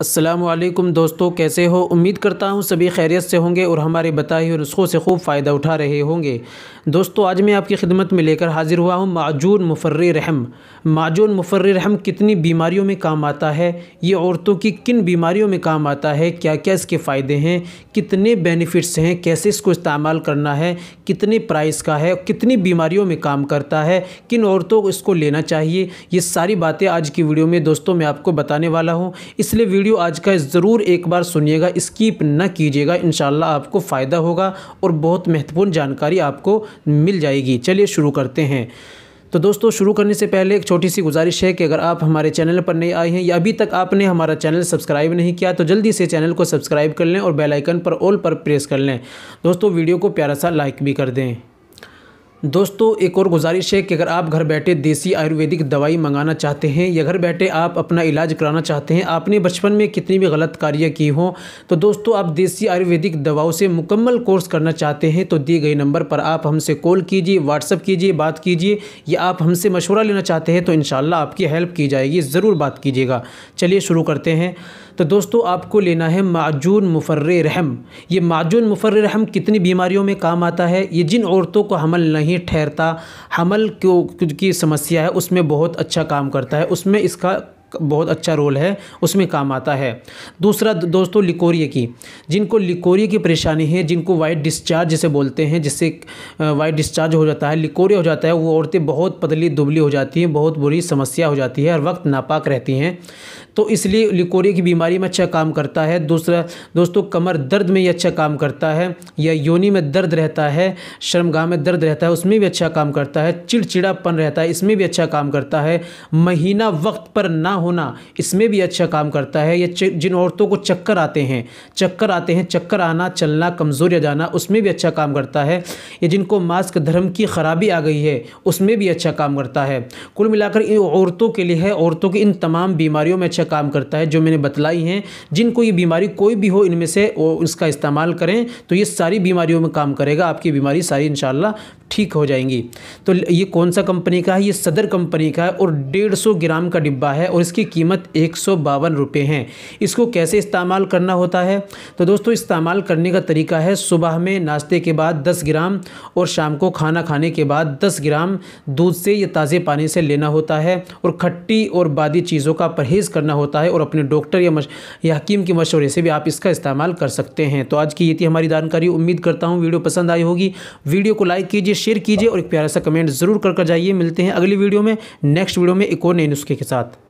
असलम दोस्तों कैसे हो उम्मीद करता हूँ सभी खैरियत से होंगे और हमारे बताए हुए नुस्खों से खूब फ़ायदा उठा रहे होंगे दोस्तों आज मैं आपकी खिदमत में लेकर हाज़िर हुआ हूँ माजून मुफर रहम माजून मुफर रहम कितनी बीमारियों में काम आता है ये औरतों की किन बीमारियों में काम आता है क्या क्या इसके फ़ायदे हैं कितने बेनिफिट्स हैं कैसे इसको इस्तेमाल करना है कितने प्राइस का है कितनी बीमारियों में काम करता है किन औरतों को इसको लेना चाहिए ये सारी बातें आज की वीडियो में दोस्तों मैं आपको बताने वाला हूँ इसलिए वीडियो वीडियो आज का ज़रूर एक बार सुनिएगा स्कीप न कीजिएगा इन आपको फ़ायदा होगा और बहुत महत्वपूर्ण जानकारी आपको मिल जाएगी चलिए शुरू करते हैं तो दोस्तों शुरू करने से पहले एक छोटी सी गुजारिश है कि अगर आप हमारे चैनल पर नए आए हैं या अभी तक आपने हमारा चैनल सब्सक्राइब नहीं किया तो जल्दी से चैनल को सब्सक्राइब कर लें और बेल आइकन पर ऑल पर प्रेस कर लें दोस्तों वीडियो को प्यारा सा लाइक भी कर दें दोस्तों एक और गुजारिश है कि अगर आप घर बैठे देसी आयुर्वेदिक दवाई मंगाना चाहते हैं या घर बैठे आप अपना इलाज कराना चाहते हैं आपने बचपन में कितनी भी गलत कार्य की हो तो दोस्तों आप देसी आयुर्वेदिक दवाओं से मुकम्मल कोर्स करना चाहते हैं तो दिए गए नंबर पर आप हमसे कॉल कीजिए व्हाट्सअप कीजिए बात कीजिए या आप हमसे मशवरा लेना चाहते हैं तो इन आपकी हेल्प की जाएगी ज़रूर बात कीजिएगा चलिए शुरू करते हैं तो दोस्तों आपको लेना है माजून मुफर रहम ये माजून मुफर रहम कितनी बीमारियों में काम आता है ये जिन औरतों को हमल नहीं नहीं ठहरता हमल क्यों की समस्या है उसमें बहुत अच्छा काम करता है उसमें इसका बहुत अच्छा रोल है उसमें काम आता है दूसरा दोस्तों लिकोरिया की जिनको लिकोरिया की परेशानी है जिनको वाइट डिस्चार्ज जिसे बोलते हैं जिससे वाइट डिस्चार्ज हो जाता है लिकोरिया हो जाता है वो औरतें बहुत पतली दुबली हो जाती हैं बहुत बुरी समस्या हो जाती है हर वक्त नापाक रहती हैं तो इसलिए लिकोरिया की बीमारी में अच्छा काम करता है दूसरा दोस्तों कमर दर्द में ये अच्छा काम करता है या योनी में दर्द रहता है शर्मगाह में दर्द रहता है उसमें भी अच्छा काम करता है चिड़चिड़ापन रहता है इसमें भी अच्छा काम करता है महीना वक्त पर ना होना इसमें भी अच्छा काम करता है या जिन औरतों को चक्कर आते हैं चक्कर आते हैं चक्कर आना चलना कमज़ोर या जाना उसमें भी अच्छा काम करता है या जिनको मास्क धर्म की ख़राबी आ गई है उसमें भी अच्छा काम करता है कुल मिलाकर इन औरतों के लिए है औरतों की इन तमाम बीमारियों में अच्छा काम करता है जो मैंने बतलाई हैं जिनको ये बीमारी कोई भी हो इनमें से इसका इस्तेमाल करें तो ये सारी बीमारियों में काम करेगा आपकी बीमारी सारी इन ठीक हो जाएंगी तो ये कौन सा कंपनी का है ये सदर कंपनी का है और डेढ़ सौ ग्राम का डिब्बा है और इसकी कीमत एक सौ बावन रुपये है इसको कैसे इस्तेमाल करना होता है तो दोस्तों इस्तेमाल करने का तरीका है सुबह में नाश्ते के बाद दस ग्राम और शाम को खाना खाने के बाद दस ग्राम दूध से या ताज़े पानी से लेना होता है और खट्टी और बादी चीज़ों का परहेज़ करना होता है और अपने डॉक्टर या मश या हकीम के मशवरे से भी आप इसका इस्तेमाल कर सकते हैं तो आज की ये थी हमारी जानकारी उम्मीद करता हूँ वीडियो पसंद आई होगी वीडियो को लाइक कीजिए शेयर कीजिए और एक प्यारा सा कमेंट ज़रूर कर कर जाइए मिलते हैं अगली वीडियो में नेक्स्ट वीडियो में एक और नए नुस्खे के साथ